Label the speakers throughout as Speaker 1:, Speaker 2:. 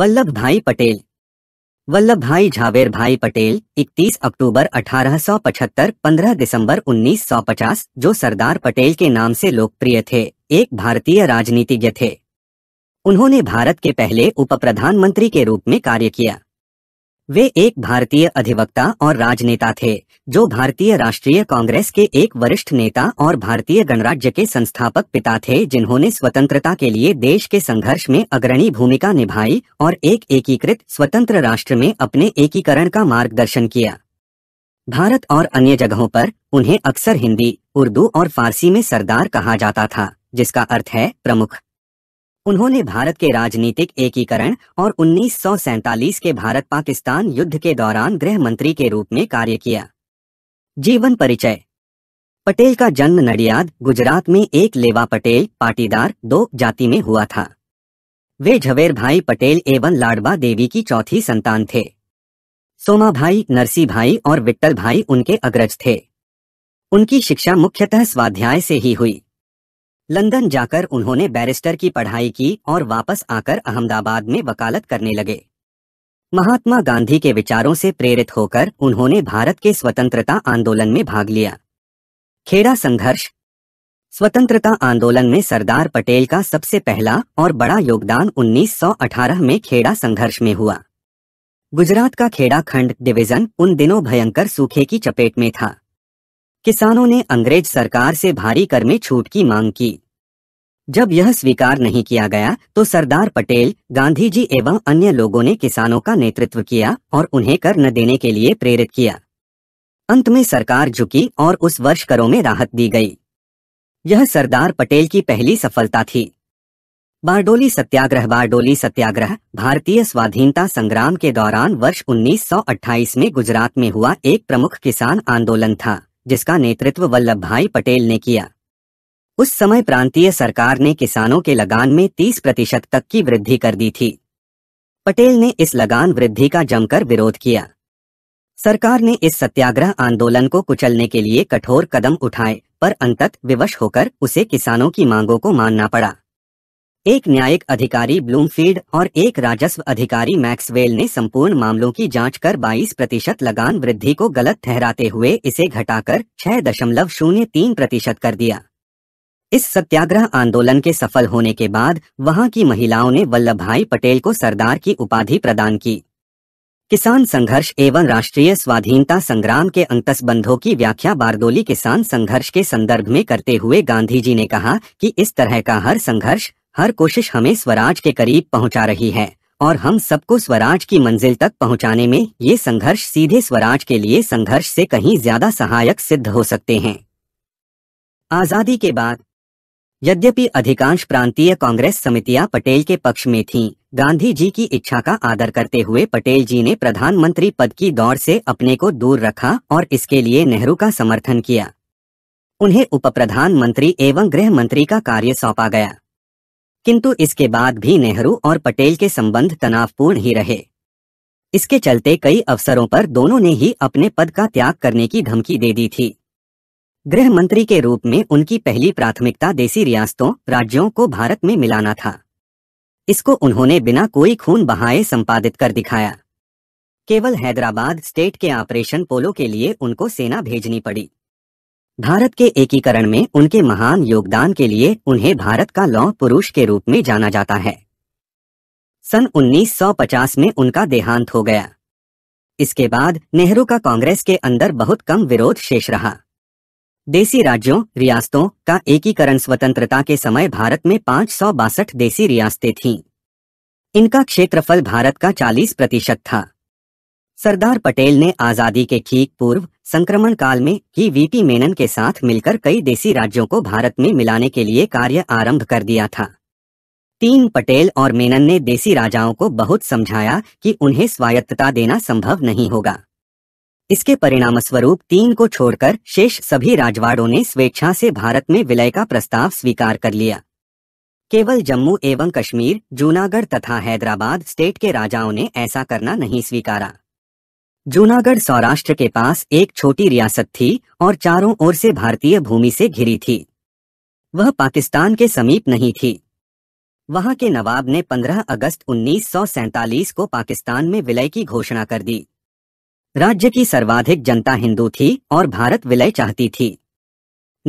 Speaker 1: वल्लभ भाई पटेल वल्लभ भाई झावेर भाई पटेल 31 अक्टूबर 1875 15 दिसंबर 1950 जो सरदार पटेल के नाम से लोकप्रिय थे एक भारतीय राजनीतिज्ञ थे उन्होंने भारत के पहले उप प्रधानमंत्री के रूप में कार्य किया वे एक भारतीय अधिवक्ता और राजनेता थे जो भारतीय राष्ट्रीय कांग्रेस के एक वरिष्ठ नेता और भारतीय गणराज्य के संस्थापक पिता थे जिन्होंने स्वतंत्रता के लिए देश के संघर्ष में अग्रणी भूमिका निभाई और एक एकीकृत स्वतंत्र राष्ट्र में अपने एकीकरण का मार्गदर्शन किया भारत और अन्य जगहों पर उन्हें अक्सर हिंदी उर्दू और फारसी में सरदार कहा जाता था जिसका अर्थ है प्रमुख उन्होंने भारत के राजनीतिक एकीकरण और उन्नीस के भारत पाकिस्तान युद्ध के दौरान गृह मंत्री के रूप में कार्य किया जीवन परिचय पटेल का जन्म नडियाद गुजरात में एक लेवा पटेल पाटीदार दो जाति में हुआ था वे झवेर भाई पटेल एवं लाडबा देवी की चौथी संतान थे सोमा भाई नरसी भाई और विट्टल भाई उनके अग्रज थे उनकी शिक्षा मुख्यतः स्वाध्याय से ही हुई लंदन जाकर उन्होंने बैरिस्टर की पढ़ाई की और वापस आकर अहमदाबाद में वकालत करने लगे महात्मा गांधी के विचारों से प्रेरित होकर उन्होंने भारत के स्वतंत्रता आंदोलन में भाग लिया खेड़ा संघर्ष स्वतंत्रता आंदोलन में सरदार पटेल का सबसे पहला और बड़ा योगदान 1918 में खेड़ा संघर्ष में हुआ गुजरात का खेड़ा खंड डिवीजन उन दिनों भयंकर सूखे की चपेट में था किसानों ने अंग्रेज सरकार से भारी कर में छूट की मांग की जब यह स्वीकार नहीं किया गया तो सरदार पटेल गांधी जी एवं अन्य लोगों ने किसानों का नेतृत्व किया और उन्हें कर न देने के लिए प्रेरित किया अंत में सरकार झुकी और उस वर्ष करों में राहत दी गई यह सरदार पटेल की पहली सफलता थी बारडोली सत्याग्रह बारडोली सत्याग्रह भारतीय स्वाधीनता संग्राम के दौरान वर्ष 1928 में गुजरात में हुआ एक प्रमुख किसान आंदोलन था जिसका नेतृत्व वल्लभ भाई पटेल ने किया उस समय प्रांतीय सरकार ने किसानों के लगान में 30 प्रतिशत तक की वृद्धि कर दी थी पटेल ने इस लगान वृद्धि का जमकर विरोध किया सरकार ने इस सत्याग्रह आंदोलन को कुचलने के लिए कठोर कदम उठाए पर अंतत विवश होकर उसे किसानों की मांगों को मानना पड़ा एक न्यायिक अधिकारी ब्लूमफील्ड और एक राजस्व अधिकारी मैक्सवेल ने संपूर्ण मामलों की जांच कर 22 प्रतिशत लगान वृद्धि को गलत ठहराते हुए इसे घटाकर छह दशमलव शून्य तीन प्रतिशत कर दिया इस सत्याग्रह आंदोलन के सफल होने के बाद वहां की महिलाओं ने वल्लभ भाई पटेल को सरदार की उपाधि प्रदान की किसान संघर्ष एवं राष्ट्रीय स्वाधीनता संग्राम के अंतसबंधों की व्याख्या बारदोली किसान संघर्ष के संदर्भ में करते हुए गांधी जी ने कहा कि इस तरह का हर संघर्ष हर कोशिश हमें स्वराज के करीब पहुंचा रही है और हम सबको स्वराज की मंजिल तक पहुंचाने में ये संघर्ष सीधे स्वराज के लिए संघर्ष से कहीं ज्यादा सहायक सिद्ध हो सकते हैं आजादी के बाद यद्यपि अधिकांश प्रांतीय कांग्रेस समितियां पटेल के पक्ष में थीं, गांधी जी की इच्छा का आदर करते हुए पटेल जी ने प्रधानमंत्री पद की दौड़ से अपने को दूर रखा और इसके लिए नेहरू का समर्थन किया उन्हें उप प्रधानमंत्री एवं गृह मंत्री का कार्य सौंपा गया किंतु इसके बाद भी नेहरू और पटेल के संबंध तनावपूर्ण ही रहे इसके चलते कई अवसरों पर दोनों ने ही अपने पद का त्याग करने की धमकी दे दी थी गृह मंत्री के रूप में उनकी पहली प्राथमिकता देसी रियासतों राज्यों को भारत में मिलाना था इसको उन्होंने बिना कोई खून बहाए संपादित कर दिखाया केवल हैदराबाद स्टेट के ऑपरेशन पोलो के लिए उनको सेना भेजनी पड़ी भारत के एकीकरण में उनके महान योगदान के लिए उन्हें भारत का लौह पुरुष के रूप में जाना जाता है सन 1950 में उनका देहांत हो गया इसके बाद नेहरू का कांग्रेस के अंदर बहुत कम विरोध शेष रहा देसी राज्यों रियासतों का एकीकरण स्वतंत्रता के समय भारत में पांच देसी रियासतें थीं। इनका क्षेत्रफल भारत का 40 प्रतिशत था सरदार पटेल ने आजादी के ठीक पूर्व संक्रमण काल में ही वीपी मेनन के साथ मिलकर कई देसी राज्यों को भारत में मिलाने के लिए कार्य आरंभ कर दिया था तीन पटेल और मेनन ने देसी राजाओं को बहुत समझाया कि उन्हें स्वायत्तता देना संभव नहीं होगा इसके परिणामस्वरूप तीन को छोड़कर शेष सभी राजवाड़ों ने स्वेच्छा से भारत में विलय का प्रस्ताव स्वीकार कर लिया केवल जम्मू एवं कश्मीर जूनागढ़ तथा हैदराबाद स्टेट के राजाओं ने ऐसा करना नहीं स्वीकारा जूनागढ़ सौराष्ट्र के पास एक छोटी रियासत थी और चारों ओर से भारतीय भूमि से घिरी थी वह पाकिस्तान के समीप नहीं थी वहां के नवाब ने 15 अगस्त 1947 को पाकिस्तान में विलय की घोषणा कर दी राज्य की सर्वाधिक जनता हिंदू थी और भारत विलय चाहती थी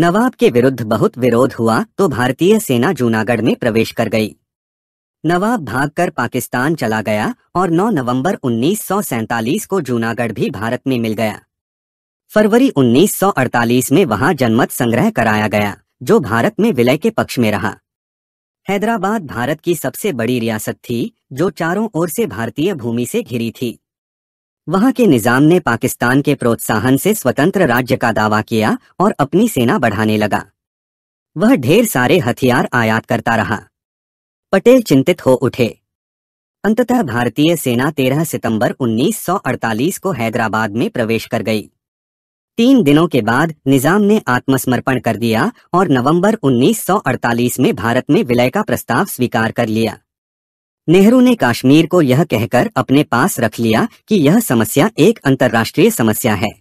Speaker 1: नवाब के विरुद्ध बहुत विरोध हुआ तो भारतीय सेना जूनागढ़ में प्रवेश कर गई नवाब भागकर पाकिस्तान चला गया और 9 नवंबर 1947 को जूनागढ़ भी भारत में मिल गया फरवरी 1948 में वहां जनमत संग्रह कराया गया जो भारत में विलय के पक्ष में रहा हैदराबाद भारत की सबसे बड़ी रियासत थी जो चारों ओर से भारतीय भूमि से घिरी थी वहां के निजाम ने पाकिस्तान के प्रोत्साहन से स्वतंत्र राज्य का दावा किया और अपनी सेना बढ़ाने लगा वह ढेर सारे हथियार आयात करता रहा पटेल चिंतित हो उठे अंततः भारतीय सेना 13 सितंबर 1948 को हैदराबाद में प्रवेश कर गई तीन दिनों के बाद निजाम ने आत्मसमर्पण कर दिया और नवंबर 1948 में भारत में विलय का प्रस्ताव स्वीकार कर लिया नेहरू ने कश्मीर को यह कहकर अपने पास रख लिया कि यह समस्या एक अंतर्राष्ट्रीय समस्या है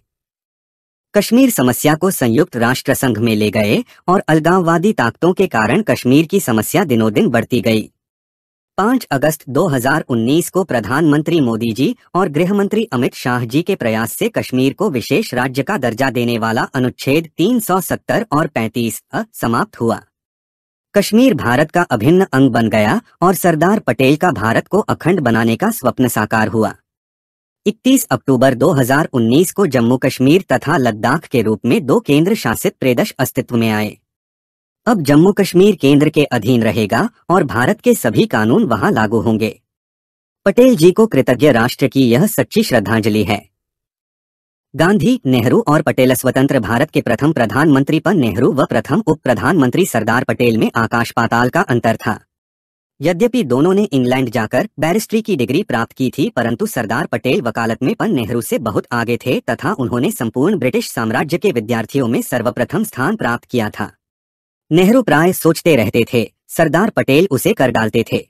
Speaker 1: कश्मीर समस्या को संयुक्त राष्ट्र संघ में ले गए और अलगाववादी ताकतों के कारण कश्मीर की समस्या दिनों दिन बढ़ती गई 5 अगस्त 2019 को प्रधानमंत्री मोदी जी और गृह मंत्री अमित शाह जी के प्रयास से कश्मीर को विशेष राज्य का दर्जा देने वाला अनुच्छेद 370 और 35 अ समाप्त हुआ कश्मीर भारत का अभिन्न अंग बन गया और सरदार पटेल का भारत को अखंड बनाने का स्वप्न साकार हुआ 31 अक्टूबर 2019 को जम्मू कश्मीर तथा लद्दाख के रूप में दो केंद्र शासित प्रदेश अस्तित्व में आए अब जम्मू कश्मीर केंद्र के अधीन रहेगा और भारत के सभी कानून वहां लागू होंगे पटेल जी को कृतज्ञ राष्ट्र की यह सच्ची श्रद्धांजलि है गांधी नेहरू और पटेल स्वतंत्र भारत के प्रथम प्रधानमंत्री पर नेहरू व प्रथम उप प्रधानमंत्री सरदार पटेल में आकाश पाताल का अंतर था यद्यपि दोनों ने इंग्लैंड जाकर बैरिस्ट्री की डिग्री प्राप्त की थी परंतु सरदार पटेल वकालत में पन नेहरू से बहुत आगे थे तथा उन्होंने संपूर्ण ब्रिटिश साम्राज्य के विद्यार्थियों में सर्वप्रथम स्थान प्राप्त किया था नेहरू प्राय सोचते रहते थे सरदार पटेल उसे कर डालते थे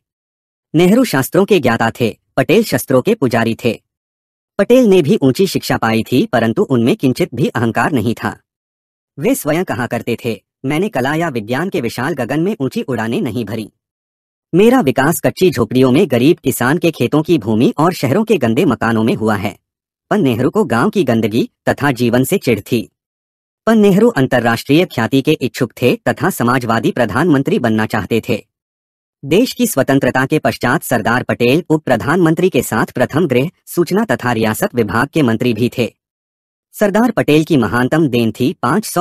Speaker 1: नेहरू शास्त्रों के ज्ञाता थे पटेल शस्त्रों के पुजारी थे पटेल ने भी ऊंची शिक्षा पाई थी परंतु उनमें किंचित भी अहंकार नहीं था वे स्वयं कहा करते थे मैंने कला या विज्ञान के विशाल गगन में ऊंची उड़ाने नहीं भरी मेरा विकास कच्ची झोपड़ियों में गरीब किसान के खेतों की भूमि और शहरों के गंदे मकानों में हुआ है पन नेहरू को गांव की गंदगी तथा जीवन से चिढ़ थी पन नेहरू अंतर्राष्ट्रीय ख्याति के इच्छुक थे तथा समाजवादी प्रधानमंत्री बनना चाहते थे देश की स्वतंत्रता के पश्चात सरदार पटेल उप प्रधानमंत्री के साथ प्रथम गृह सूचना तथा रियासत विभाग के मंत्री भी थे सरदार पटेल की महानतम देन थी पाँच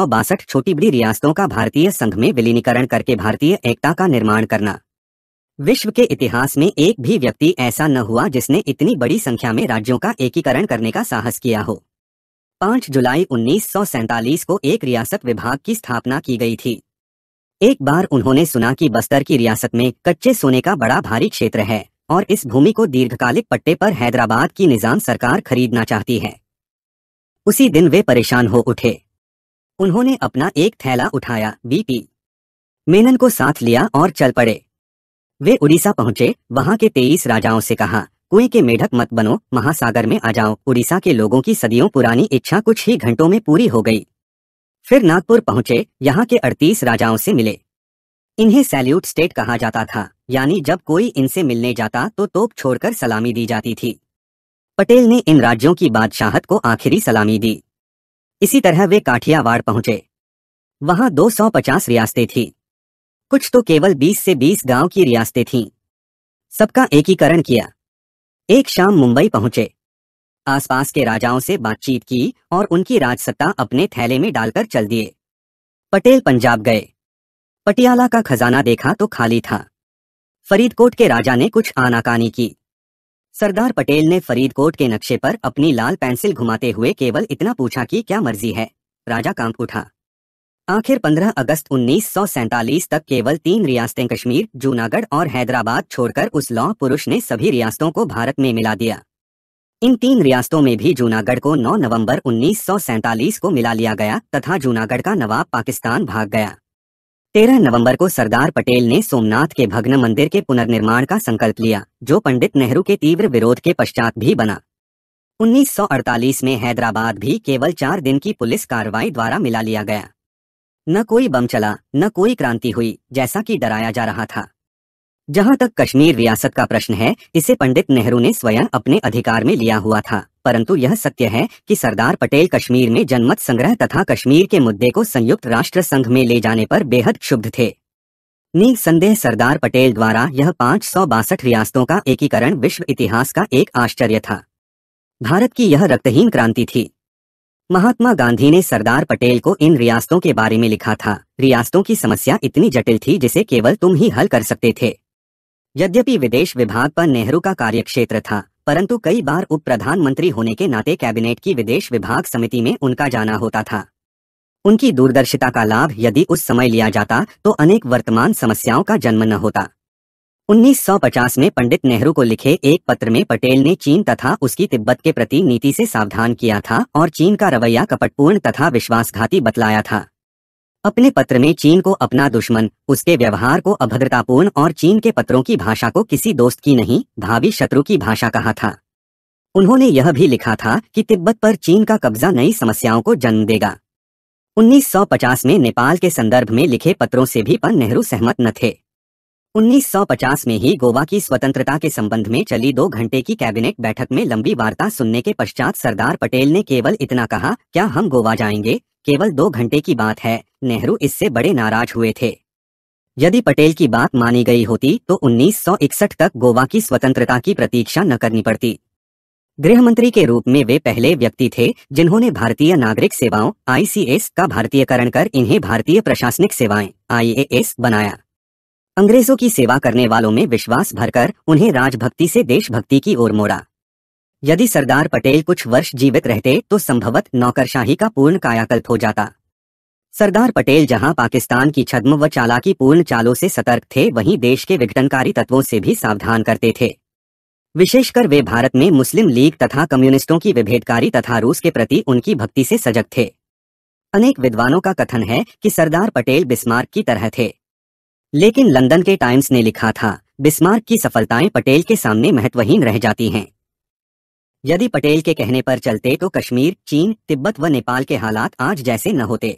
Speaker 1: छोटी बड़ी रियासतों का भारतीय संघ में विलीनीकरण करके भारतीय एकता का निर्माण करना विश्व के इतिहास में एक भी व्यक्ति ऐसा न हुआ जिसने इतनी बड़ी संख्या में राज्यों का एकीकरण करने का साहस किया हो 5 जुलाई उन्नीस को एक रियासत विभाग की स्थापना की गई थी एक बार उन्होंने सुना कि बस्तर की रियासत में कच्चे सोने का बड़ा भारी क्षेत्र है और इस भूमि को दीर्घकालिक पट्टे पर हैदराबाद की निजाम सरकार खरीदना चाहती है उसी दिन वे परेशान हो उठे उन्होंने अपना एक थैला उठाया बीपी मेनन को साथ लिया और चल पड़े वे उड़ीसा पहुंचे वहां के तेईस राजाओं से कहा कुएं के मेढक मत बनो महासागर में आ जाओ उड़ीसा के लोगों की सदियों पुरानी इच्छा कुछ ही घंटों में पूरी हो गई फिर नागपुर पहुंचे यहाँ के अड़तीस राजाओं से मिले इन्हें सैल्यूट स्टेट कहा जाता था यानी जब कोई इनसे मिलने जाता तो तोप छोड़कर सलामी दी जाती थी पटेल ने इन राज्यों की बादशाहत को आखिरी सलामी दी इसी तरह वे काठियावाड़ पहुंचे वहां 250 रियासतें थी कुछ तो केवल 20 से 20 गांव की रियासतें थीं। सबका एकीकरण किया एक शाम मुंबई पहुंचे आसपास के राजाओं से बातचीत की और उनकी राजसत्ता अपने थैले में डालकर चल दिए पटेल पंजाब गए पटियाला का खजाना देखा तो खाली था फरीदकोट के राजा ने कुछ आनाकानी की सरदार पटेल ने फरीदकोट के नक्शे पर अपनी लाल पेंसिल घुमाते हुए केवल इतना पूछा कि क्या मर्जी है राजा कांप उठा आखिर 15 अगस्त उन्नीस तक केवल तीन रियासतें कश्मीर जूनागढ़ और हैदराबाद छोड़कर उस लौ पुरुष ने सभी रियासतों को भारत में मिला दिया इन तीन रियासतों में भी जूनागढ़ को 9 नवंबर उन्नीस को मिला लिया गया तथा जूनागढ़ का नवाब पाकिस्तान भाग गया 13 नवंबर को सरदार पटेल ने सोमनाथ के भग्न मंदिर के पुनर्निर्माण का संकल्प लिया जो पंडित नेहरू के तीव्र विरोध के पश्चात भी बना 1948 में हैदराबाद भी केवल चार दिन की पुलिस कार्रवाई द्वारा मिला लिया गया न कोई बम चला न कोई क्रांति हुई जैसा कि डराया जा रहा था जहां तक कश्मीर रियासत का प्रश्न है इसे पंडित नेहरू ने स्वयं अपने अधिकार में लिया हुआ था परंतु यह सत्य है कि सरदार पटेल कश्मीर में जनमत संग्रह तथा कश्मीर के मुद्दे को संयुक्त राष्ट्र संघ में ले जाने पर बेहद क्षुब्ध थे संदेह सरदार पटेल द्वारा यह पाँच रियासतों का एकीकरण विश्व इतिहास का एक आश्चर्य था भारत की यह रक्तहीन क्रांति थी महात्मा गांधी ने सरदार पटेल को इन रियासतों के बारे में लिखा था रियासतों की समस्या इतनी जटिल थी जिसे केवल तुम ही हल कर सकते थे यद्यपि विदेश विभाग पर नेहरू का कार्यक्षेत्र था परंतु कई बार उप प्रधानमंत्री होने के नाते कैबिनेट की विदेश विभाग समिति में उनका जाना होता था उनकी दूरदर्शिता का लाभ यदि उस समय लिया जाता तो अनेक वर्तमान समस्याओं का जन्म न होता 1950 में पंडित नेहरू को लिखे एक पत्र में पटेल ने चीन तथा उसकी तिब्बत के प्रति नीति से सावधान किया था और चीन का रवैया कपटपूर्ण तथा विश्वासघाती बतलाया था अपने पत्र में चीन को अपना दुश्मन उसके व्यवहार को अभद्रतापूर्ण और चीन के पत्रों की भाषा को किसी दोस्त की नहीं भावी शत्रु की भाषा कहा था उन्होंने यह भी लिखा था कि तिब्बत पर चीन का कब्जा नई समस्याओं को जन्म देगा 1950 में नेपाल के संदर्भ में लिखे पत्रों से भी पर नेहरू सहमत न थे 1950 में ही गोवा की स्वतंत्रता के संबंध में चली दो घंटे की कैबिनेट बैठक में लंबी वार्ता सुनने के पश्चात सरदार पटेल ने केवल इतना कहा क्या हम गोवा जाएंगे केवल दो घंटे की बात है नेहरू इससे बड़े नाराज हुए थे यदि पटेल की बात मानी गई होती तो 1961 तक गोवा की स्वतंत्रता की प्रतीक्षा न करनी पड़ती गृह मंत्री के रूप में वे पहले व्यक्ति थे जिन्होंने भारतीय नागरिक सेवाओं आईसीएस का भारतीयकरण कर इन्हें भारतीय प्रशासनिक सेवाएं आईएएस बनाया अंग्रेजों की सेवा करने वालों में विश्वास भरकर उन्हें राजभक्ति से देशभक्ति की ओर मोड़ा यदि सरदार पटेल कुछ वर्ष जीवित रहते तो संभवत नौकरशाही का पूर्ण कायाकल्प हो जाता सरदार पटेल जहां पाकिस्तान की छद्म व चालाकी पूर्ण चालों से सतर्क थे वहीं देश के विघटनकारी तत्वों से भी सावधान करते थे विशेषकर वे भारत में मुस्लिम लीग तथा कम्युनिस्टों की विभेदकारी तथा रूस के प्रति उनकी भक्ति से सजग थे अनेक विद्वानों का कथन है कि सरदार पटेल बिस्मार्क की तरह थे लेकिन लंदन के टाइम्स ने लिखा था बिस्मार्क की सफलताएं पटेल के सामने महत्वहीन रह जाती हैं यदि पटेल के कहने पर चलते तो कश्मीर चीन तिब्बत व नेपाल के हालात आज जैसे न होते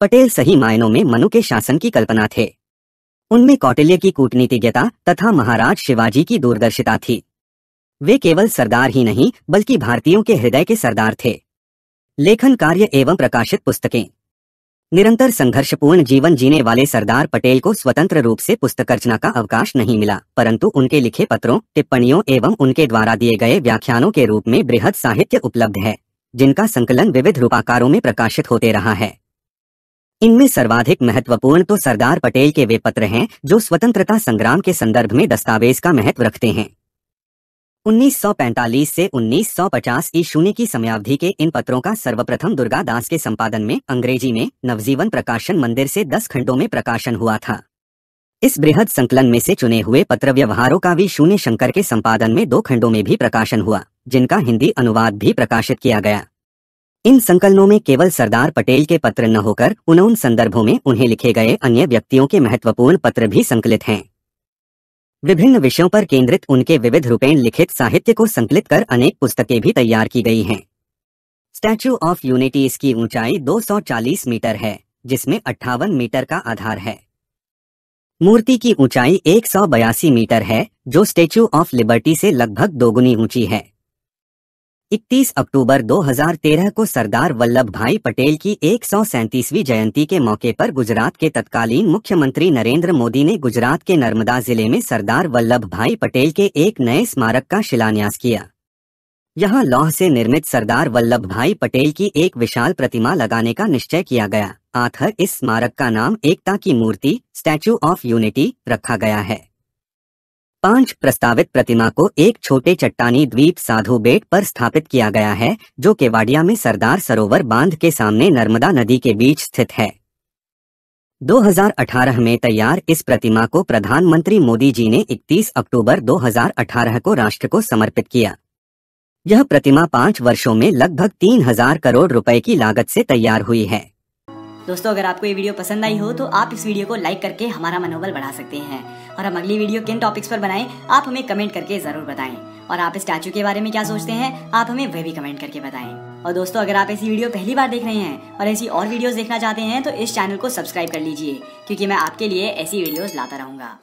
Speaker 1: पटेल सही मायनों में मनु के शासन की कल्पना थे उनमें कौटिल्य की कूटनीतिज्ञता तथा महाराज शिवाजी की दूरदर्शिता थी वे केवल सरदार ही नहीं बल्कि भारतीयों के हृदय के सरदार थे लेखन कार्य एवं प्रकाशित पुस्तकें निरंतर संघर्षपूर्ण जीवन जीने वाले सरदार पटेल को स्वतंत्र रूप से पुस्तक रचना का अवकाश नहीं मिला परंतु उनके लिखे पत्रों टिप्पणियों एवं उनके द्वारा दिए गए व्याख्यानों के रूप में बृहद साहित्य उपलब्ध है जिनका संकलन विविध रूपाकारों में प्रकाशित होते रहा है इनमें सर्वाधिक महत्वपूर्ण तो सरदार पटेल के वे पत्र हैं जो स्वतंत्रता संग्राम के संदर्भ में दस्तावेज का महत्व रखते हैं 1945 से 1950 शून्य की समयावधि के इन पत्रों का सर्वप्रथम दुर्गा दास के संपादन में अंग्रेजी में नवजीवन प्रकाशन मंदिर से 10 खंडों में प्रकाशन हुआ था इस बृहद संकलन में से चुने हुए पत्र व्यवहारों का भी शून्य शंकर के संपादन में दो खंडों में भी प्रकाशन हुआ जिनका हिंदी अनुवाद भी प्रकाशित किया गया इन संकलनों में केवल सरदार पटेल के पत्र न होकर उन संदर्भों में उन्हें लिखे गए अन्य व्यक्तियों के महत्वपूर्ण पत्र भी संकलित हैं विभिन्न विषयों पर केंद्रित उनके विविध रूपेण लिखित साहित्य को संकलित कर अनेक पुस्तकें भी तैयार की गई हैं स्टैचू ऑफ यूनिटी इसकी ऊंचाई 240 मीटर है जिसमें अट्ठावन मीटर का आधार है मूर्ति की ऊंचाई एक मीटर है जो स्टैचू ऑफ लिबर्टी से लगभग दोगुनी ऊंची है 31 अक्टूबर 2013 को सरदार वल्लभ भाई पटेल की एक जयंती के मौके पर गुजरात के तत्कालीन मुख्यमंत्री नरेंद्र मोदी ने गुजरात के नर्मदा जिले में सरदार वल्लभ भाई पटेल के एक नए स्मारक का शिलान्यास किया यहां लौह से निर्मित सरदार वल्लभ भाई पटेल की एक विशाल प्रतिमा लगाने का निश्चय किया गया आथर इस स्मारक का नाम एकता की मूर्ति स्टैचू ऑफ यूनिटी रखा गया है पांच प्रस्तावित प्रतिमा को एक छोटे चट्टानी द्वीप साधु बेट पर स्थापित किया गया है जो केवाडिया में सरदार सरोवर बांध के सामने नर्मदा नदी के बीच स्थित है 2018 में तैयार इस प्रतिमा को प्रधानमंत्री मोदी जी ने 31 अक्टूबर 2018 को राष्ट्र को समर्पित किया यह प्रतिमा पांच वर्षों में लगभग तीन करोड़ रुपए की लागत से तैयार हुई है दोस्तों अगर आपको ये वीडियो पसंद आई हो तो आप इस वीडियो को लाइक करके हमारा मनोबल बढ़ा सकते हैं और हम अगली वीडियो किन टॉपिक्स पर बनाएं आप हमें कमेंट करके जरूर बताएं और आप स्टैचू के बारे में क्या सोचते हैं आप हमें वह भी कमेंट करके बताएं और दोस्तों अगर आप ऐसी वीडियो पहली बार देख रहे हैं और ऐसी और वीडियोज देखना चाहते हैं तो इस चैनल को सब्सक्राइब कर लीजिए क्योंकि मैं आपके लिए ऐसी वीडियोज लाता रहूंगा